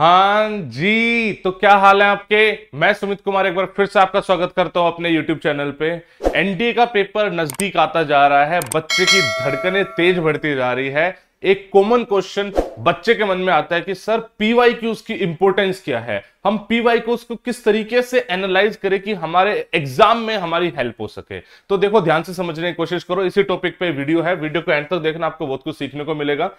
हाँ जी तो क्या हाल है आपके मैं सुमित कुमार एक बार फिर से आपका स्वागत करता हूं अपने YouTube चैनल पे एनडीए का पेपर नजदीक आता जा रहा है बच्चे की धड़कनें तेज बढ़ती जा रही है एक कॉमन क्वेश्चन बच्चे के मन में आता है कि सर पीवाई की उसकी इंपोर्टेंस क्या है हम पीवाई को उसको किस तरीके से एनालाइज करें कि हमारे एग्जाम में हमारी हेल्प हो सके तो देखो ध्यान से समझने की कोशिश करो इसी टॉपिक पे वीडियो है वीडियो को एंड तक देखना आपको बहुत कुछ सीखने को मिलेगा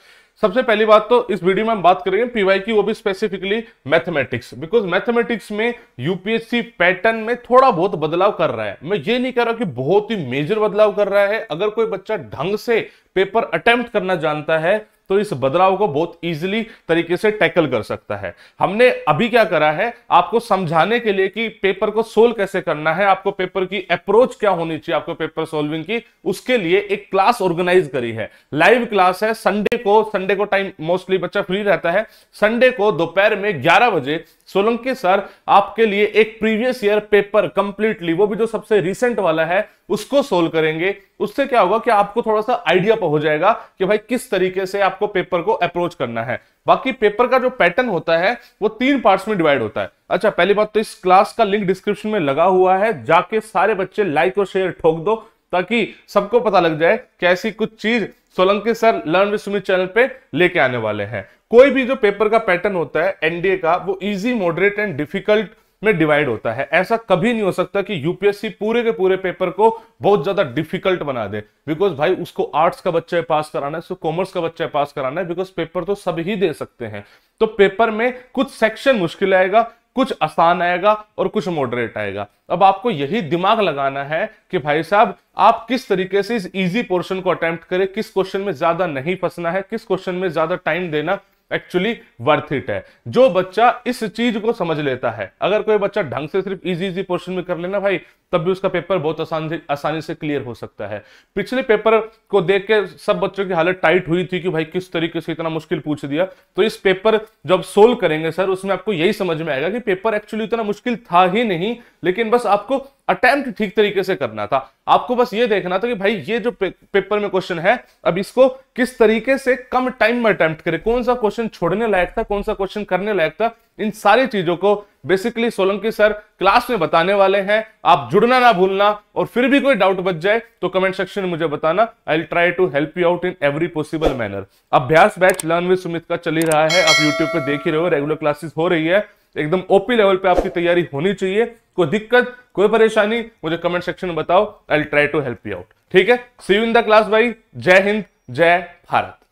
सबसे पहली बात तो इस वीडियो में हम बात करेंगे पीवाई की वो भी स्पेसिफिकली मैथमेटिक्स बिकॉज मैथमेटिक्स में यूपीएससी पैटर्न में थोड़ा बहुत बदलाव कर रहा है मैं ये नहीं कह रहा कि बहुत ही मेजर बदलाव कर रहा है अगर कोई बच्चा ढंग से पेपर अटेम्प्ट करना जानता है तो इस बदलाव को बहुत इजीली तरीके से टैकल कर सकता है हमने अभी क्या करा है आपको समझाने के लिए कि पेपर को सोल्व कैसे करना है आपको पेपर की अप्रोच क्या होनी चाहिए आपको पेपर सोल्विंग की उसके लिए एक क्लास ऑर्गेनाइज करी है लाइव क्लास है संडे को संडे को टाइम मोस्टली बच्चा फ्री रहता है संडे को दोपहर में ग्यारह बजे सोलंकी सर आपके लिए एक प्रीवियस ईयर पेपर कंप्लीटली वो भी जो सबसे रिसेंट वाला है उसको सोल्व करेंगे उससे क्या होगा कि आपको थोड़ा सा आइडिया हो जाएगा कि भाई किस तरीके से आपको पेपर को अप्रोच करना है बाकी पेपर का जो पैटर्न होता है वो तीन पार्ट्स में डिवाइड होता है अच्छा पहली बात तो इस क्लास का लिंक डिस्क्रिप्शन में लगा हुआ है जाके सारे बच्चे लाइक और शेयर ठोक दो ताकि सबको पता लग जाए कि ऐसी कुछ चीज Solanki sir learn with Sumit channel पे लेके आने वाले हैं कोई भी जो पेपर का पैटर्न होता है एनडीए का वो इजी मॉडरेट एंड डिफिकल्ट में डिवाइड होता है ऐसा कभी नहीं हो सकता कि यूपीएससी पूरे के पूरे पेपर को बहुत ज्यादा डिफिकल्ट बना दे बिकॉज भाई उसको आर्ट्स का बच्चा पास कराना है उसको कॉमर्स का बच्चा पास कराना है बिकॉज पेपर तो सब ही दे सकते हैं तो पेपर में कुछ सेक्शन मुश्किल आएगा कुछ आसान आएगा और कुछ मॉडरेट आएगा अब आपको यही दिमाग लगाना है कि भाई साहब आप किस तरीके से इस इजी पोर्शन को अटेम्प्ट करें किस क्वेश्चन में ज्यादा नहीं फंसना है किस क्वेश्चन में ज्यादा टाइम देना एक्चुअली वर्थ इट है जो बच्चा इस चीज को समझ लेता है अगर कोई बच्चा ढंग से सिर्फ इजी इजी पोर्शन में कर लेना भाई तब भी उसका पेपर बहुत आसान से आसानी से क्लियर हो सकता है पिछले पेपर को देख के सब बच्चों की हालत टाइट हुई थी कि भाई किस तरीके से इतना मुश्किल पूछ दिया तो इस पेपर जब सोल्व करेंगे सर उसमें आपको यही समझ में आएगा कि पेपर एक्चुअली इतना मुश्किल था ही नहीं लेकिन बस आपको अटेम्प्ट ठीक तरीके से करना था आपको बस ये देखना था कि भाई ये जो पे, पेपर में क्वेश्चन है अब इसको किस तरीके से कम टाइम में अटेम्प्ट करें कौन सा क्वेश्चन छोड़ने लायक था कौन सा क्वेश्चन करने लायक था इन सारी चीजों को बेसिकली सोलंकी सर क्लास में बताने वाले हैं आप जुड़ना ना भूलना और फिर भी कोई डाउट बच जाए तो कमेंट सेक्शन में मुझे बताना I will try to help you out in every possible manner Abhyas batch learn with Sumit का चल ही रहा है आप यूट्यूब पर देख ही रहे हो रेगुलर क्लासेस हो रही है एकदम ओपी लेवल पे आपकी तैयारी होनी चाहिए कोई दिक्कत कोई परेशानी मुझे कमेंट सेक्शन में बताओ I try to help you out ठीक है see you in the class भाई जय हिंद जय भारत